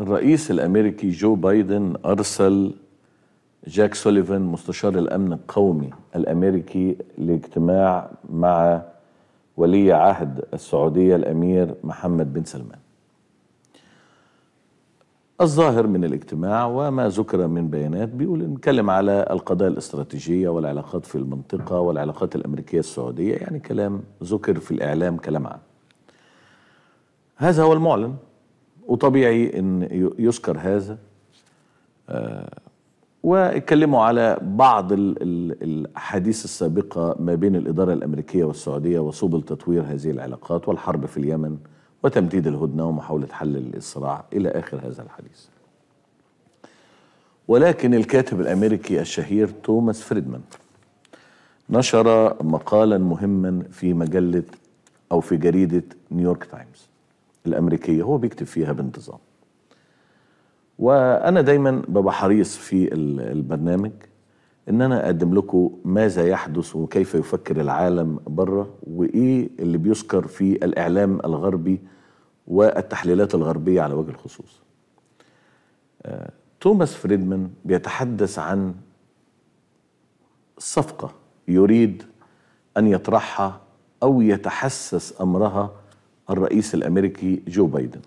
الرئيس الامريكي جو بايدن ارسل جاك سوليفان مستشار الامن القومي الامريكي لاجتماع مع ولي عهد السعوديه الامير محمد بن سلمان. الظاهر من الاجتماع وما ذكر من بيانات بيقول نتكلم على القضايا الاستراتيجيه والعلاقات في المنطقه والعلاقات الامريكيه السعوديه يعني كلام ذكر في الاعلام كلام عام. هذا هو المعلن وطبيعي ان يذكر هذا آه، واتكلموا على بعض الاحاديث السابقه ما بين الاداره الامريكيه والسعوديه وسبل تطوير هذه العلاقات والحرب في اليمن وتمديد الهدنه ومحاوله حل الصراع الى اخر هذا الحديث. ولكن الكاتب الامريكي الشهير توماس فريدمان نشر مقالا مهما في مجله او في جريده نيويورك تايمز الأمريكية هو بيكتب فيها بانتظام وأنا دايما ببقى حريص في البرنامج إن أنا أقدم لكم ماذا يحدث وكيف يفكر العالم بره وإيه اللي بيذكر في الإعلام الغربي والتحليلات الغربية على وجه الخصوص آه، توماس فريدمان بيتحدث عن صفقة يريد أن يطرحها أو يتحسس أمرها الرئيس الامريكي جو بايدن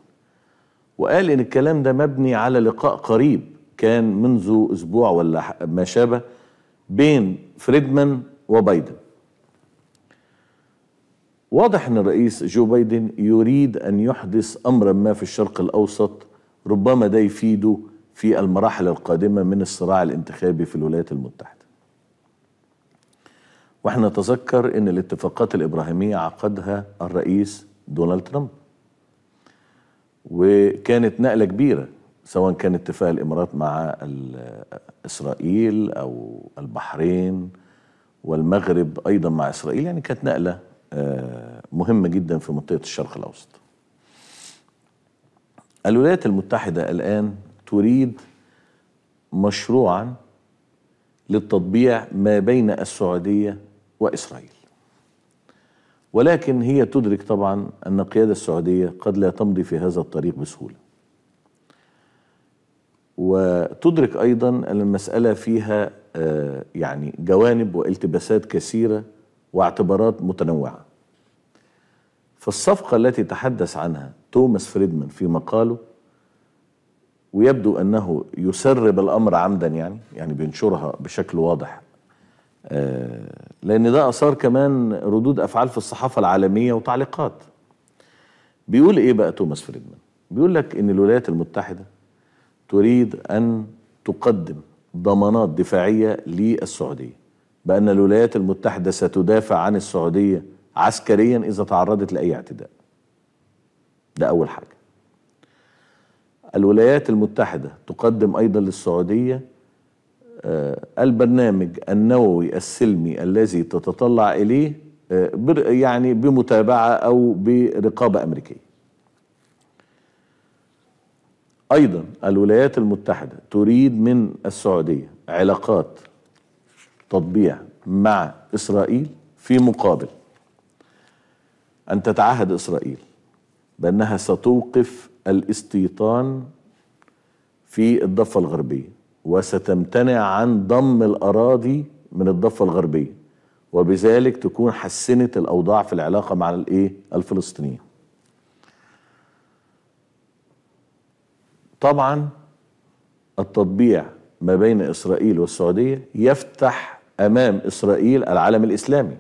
وقال ان الكلام ده مبني على لقاء قريب كان منذ اسبوع ولا ما شابه بين فريدمان وبايدن واضح ان الرئيس جو بايدن يريد ان يحدث امرا ما في الشرق الاوسط ربما ده يفيده في المراحل القادمه من الصراع الانتخابي في الولايات المتحده واحنا نتذكر ان الاتفاقات الابراهيميه عقدها الرئيس دونالد ترامب وكانت نقله كبيره سواء كان اتفاق الامارات مع اسرائيل او البحرين والمغرب ايضا مع اسرائيل يعني كانت نقله آه، مهمه جدا في منطقه الشرق الاوسط. الولايات المتحده الان تريد مشروعا للتطبيع ما بين السعوديه واسرائيل. ولكن هي تدرك طبعا أن القيادة السعودية قد لا تمضي في هذا الطريق بسهولة وتدرك أيضا أن المسألة فيها آه، يعني جوانب والتباسات كثيرة واعتبارات متنوعة فالصفقة التي تحدث عنها توماس فريدمان في مقاله ويبدو أنه يسرب الأمر عمدا يعني يعني بينشرها بشكل واضح آه، لأن ده أثار كمان ردود أفعال في الصحافة العالمية وتعليقات بيقول إيه بقى توماس فريدمان بيقول لك إن الولايات المتحدة تريد أن تقدم ضمانات دفاعية للسعودية بأن الولايات المتحدة ستدافع عن السعودية عسكريا إذا تعرضت لأي اعتداء ده أول حاجة الولايات المتحدة تقدم أيضا للسعودية آه، البرنامج النووي السلمي الذي تتطلع إليه آه، يعني بمتابعة أو برقابة أمريكية أيضا الولايات المتحدة تريد من السعودية علاقات تطبيع مع إسرائيل في مقابل أن تتعهد إسرائيل بأنها ستوقف الاستيطان في الضفة الغربية وستمتنع عن ضم الأراضي من الضفة الغربية وبذلك تكون حسنت الأوضاع في العلاقة مع الإيه الفلسطينيين طبعا التطبيع ما بين إسرائيل والسعودية يفتح أمام إسرائيل العالم الإسلامي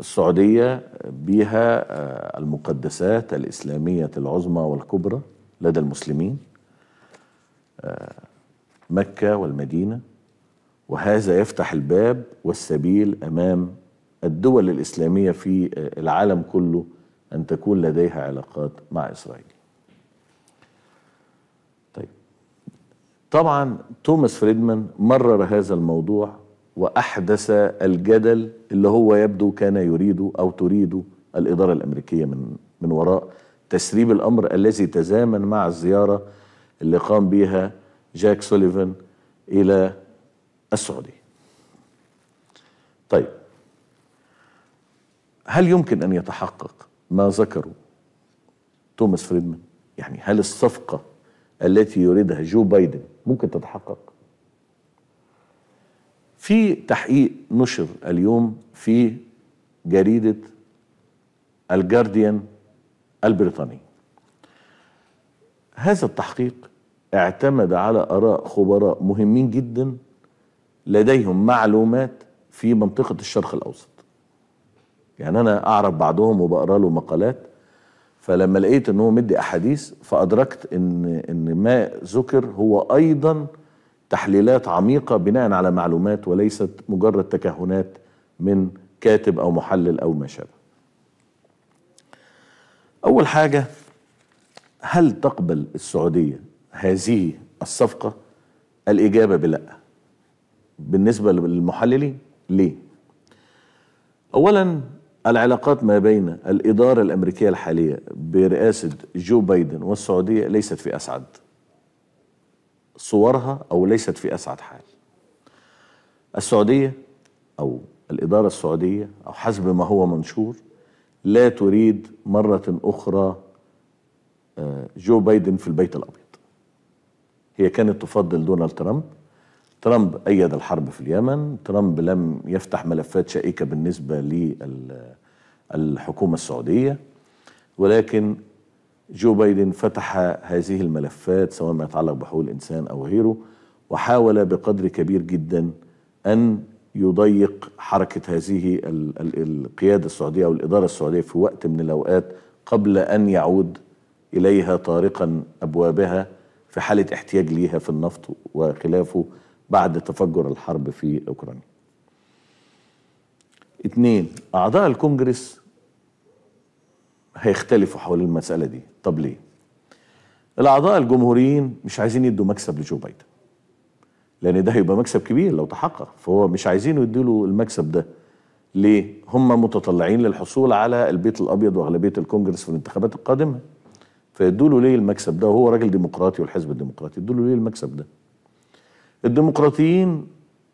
السعودية بها آه، المقدسات الإسلامية العظمى والكبرى لدى المسلمين آه، مكة والمدينة وهذا يفتح الباب والسبيل أمام الدول الإسلامية في آه، العالم كله أن تكون لديها علاقات مع إسرائيل طيب طبعا توماس فريدمان مرر هذا الموضوع وأحدث الجدل اللي هو يبدو كان يريده أو تريده الإدارة الأمريكية من, من وراء تسريب الأمر الذي تزامن مع الزيارة اللي قام بها جاك سوليفان إلى السعودية طيب هل يمكن أن يتحقق ما ذكره توماس فريدمان يعني هل الصفقة التي يريدها جو بايدن ممكن تتحقق في تحقيق نشر اليوم في جريدة الجارديان البريطاني هذا التحقيق اعتمد على آراء خبراء مهمين جدا لديهم معلومات في منطقة الشرق الأوسط يعني أنا أعرف بعضهم وبقرأ له مقالات فلما لقيت ان هو مدي أحاديث فأدركت أن, إن ما ذكر هو أيضا تحليلات عميقة بناء على معلومات وليست مجرد تكهنات من كاتب أو محلل أو ما شابه أول حاجة هل تقبل السعودية هذه الصفقة الإجابة بلا بالنسبة للمحللين ليه؟ أولا العلاقات ما بين الإدارة الأمريكية الحالية برئاسة جو بايدن والسعودية ليست في أسعد صورها أو ليست في أسعد حال السعودية أو الإدارة السعودية أو حسب ما هو منشور لا تريد مرة أخرى آه، جو بايدن في البيت الأبيض هي كانت تفضل دونالد ترامب ترامب أيد الحرب في اليمن ترامب لم يفتح ملفات شائكة بالنسبة للحكومة السعودية ولكن جو بايدن فتح هذه الملفات سواء ما يتعلق بحقوق الإنسان أو غيره وحاول بقدر كبير جدا أن يضيق حركة هذه القيادة السعودية أو الإدارة السعودية في وقت من الأوقات قبل أن يعود إليها طارقا أبوابها في حالة احتياج ليها في النفط وخلافه بعد تفجر الحرب في أوكرانيا اتنين أعضاء الكونجرس هيختلفوا حول المسألة دي طب ليه؟ الأعضاء الجمهوريين مش عايزين يدوا مكسب لجو بايدن لأن ده هيبقى مكسب كبير لو تحقق فهو مش عايزين يديله المكسب ده ليه؟ هم متطلعين للحصول على البيت الأبيض وأغلبية الكونجرس في الانتخابات القادمة فيدوا له ليه المكسب ده وهو راجل ديمقراطي والحزب الديمقراطي يدوا له ليه المكسب ده الديمقراطيين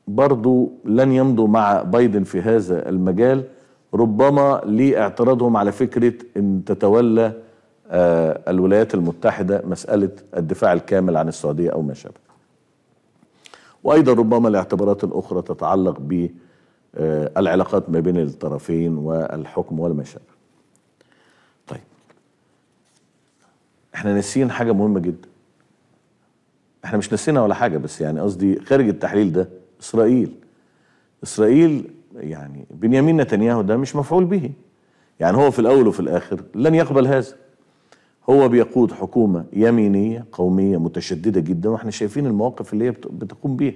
برضو لن يمضوا مع بايدن في هذا المجال ربما لاعتراضهم على فكرة أن تتولى آه، الولايات المتحدة مسألة الدفاع الكامل عن السعودية أو ما شابه وأيضا ربما لاعتبارات الاخرى تتعلق بالعلاقات آه، ما بين الطرفين والحكم والمشابه احنا ناسيين حاجه مهمه جدا احنا مش ناسينا ولا حاجه بس يعني قصدي خارج التحليل ده اسرائيل اسرائيل يعني بنيامين نتنياهو ده مش مفعول به يعني هو في الاول وفي الاخر لن يقبل هذا هو بيقود حكومه يمينيه قوميه متشدده جدا واحنا شايفين المواقف اللي هي بتقوم بيها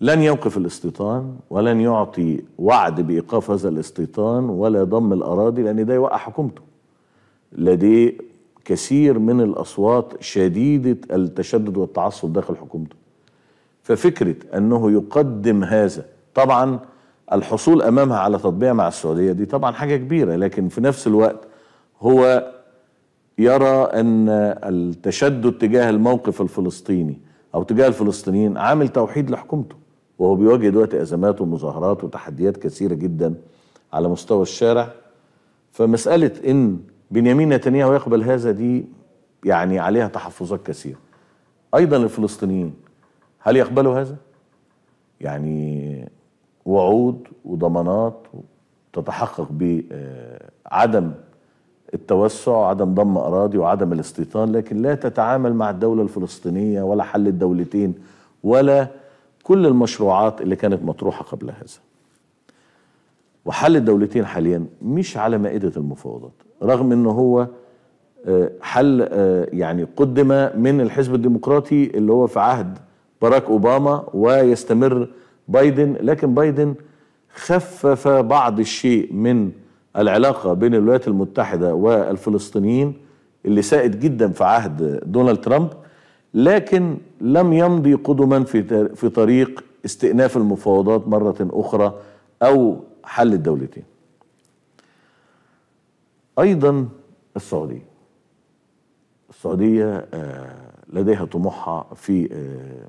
لن يوقف الاستيطان ولن يعطي وعد بايقاف هذا الاستيطان ولا ضم الاراضي لان ده يوقع حكومته لديه كثير من الأصوات شديدة التشدد والتعصب داخل حكومته ففكرة أنه يقدم هذا طبعا الحصول أمامها على تطبيع مع السعودية دي طبعا حاجة كبيرة لكن في نفس الوقت هو يرى أن التشدد تجاه الموقف الفلسطيني أو تجاه الفلسطينيين عامل توحيد لحكومته وهو بيواجه دلوقتي أزمات ومظاهرات وتحديات كثيرة جدا على مستوى الشارع فمسألة إن بنيامين نتنياهو يقبل هذا دي يعني عليها تحفظات كثيرة أيضا الفلسطينيين هل يقبلوا هذا؟ يعني وعود وضمانات تتحقق بعدم التوسع عدم ضم أراضي وعدم الاستيطان لكن لا تتعامل مع الدولة الفلسطينية ولا حل الدولتين ولا كل المشروعات اللي كانت مطروحة قبل هذا وحل الدولتين حاليا مش على مائدة المفاوضات رغم انه هو آه، حل آه، يعني قدم من الحزب الديمقراطي اللي هو في عهد باراك أوباما ويستمر بايدن لكن بايدن خفف بعض الشيء من العلاقة بين الولايات المتحدة والفلسطينيين اللي سائد جدا في عهد دونالد ترامب لكن لم يمضي قدما في في طريق استئناف المفاوضات مرة أخرى أو حل الدولتين ايضا السعوديه السعوديه آه، لديها طموحها في آه،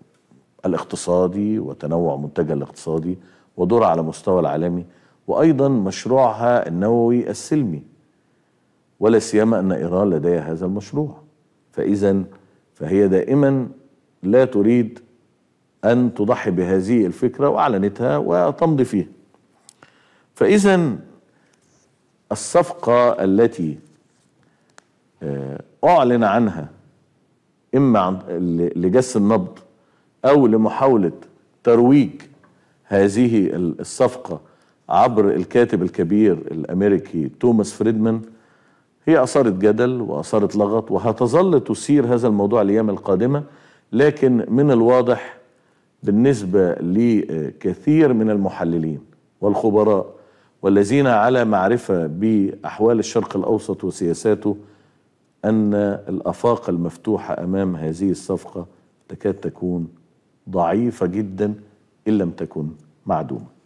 الاقتصادي وتنوع منتجها الاقتصادي ودورها على مستوى العالمي وايضا مشروعها النووي السلمي ولا سيما ان ايران لديها هذا المشروع فاذا فهي دائما لا تريد ان تضحي بهذه الفكره واعلنتها وتمضي فيها فإذا الصفقة التي آه، أعلن عنها إما لجس النبض أو لمحاولة ترويج هذه الصفقة عبر الكاتب الكبير الأمريكي توماس فريدمان هي أثارت جدل وأثارت لغط وهتظل تثير هذا الموضوع الأيام القادمة لكن من الواضح بالنسبة لكثير من المحللين والخبراء والذين على معرفة بأحوال الشرق الأوسط وسياساته أن الأفاق المفتوحة أمام هذه الصفقة تكاد تكون ضعيفة جدا إن لم تكن معدومة